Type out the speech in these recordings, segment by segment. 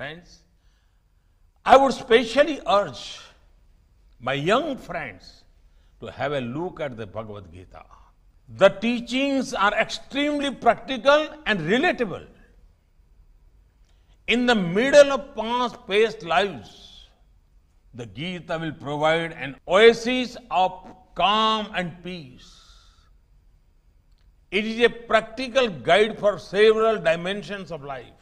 Friends, I would specially urge my young friends to have a look at the Bhagavad Gita. The teachings are extremely practical and relatable. In the middle of past paced lives, the Gita will provide an oasis of calm and peace. It is a practical guide for several dimensions of life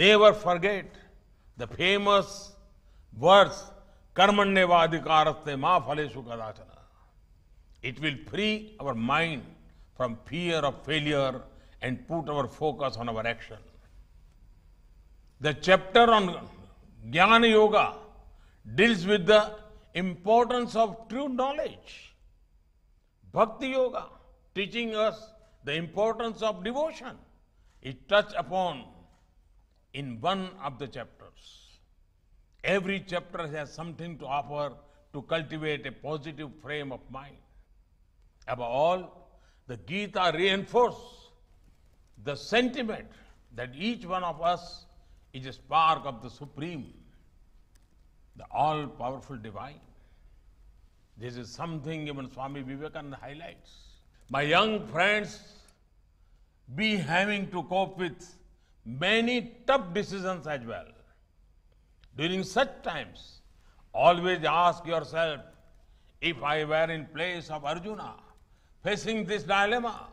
never forget the famous verse, Karmanyeva adhikaraste ma phaleshu kadachana. It will free our mind from fear of failure and put our focus on our action. The chapter on Jnana Yoga deals with the importance of true knowledge. Bhakti Yoga teaching us the importance of devotion. It touches upon in one of the chapters. Every chapter has something to offer to cultivate a positive frame of mind. Above all, the Gita reinforces the sentiment that each one of us is a spark of the Supreme, the all powerful divine. This is something even Swami Vivekananda highlights. My young friends, be having to cope with many tough decisions as well. During such times, always ask yourself, if I were in place of Arjuna, facing this dilemma,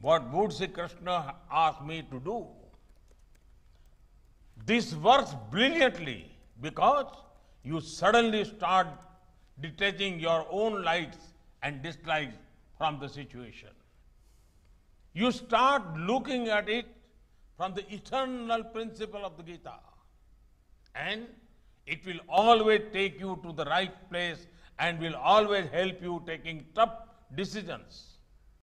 what would Sri Krishna ask me to do? This works brilliantly because you suddenly start detaching your own likes and dislikes from the situation. You start looking at it from the eternal principle of the Gita. And it will always take you to the right place and will always help you taking tough decisions.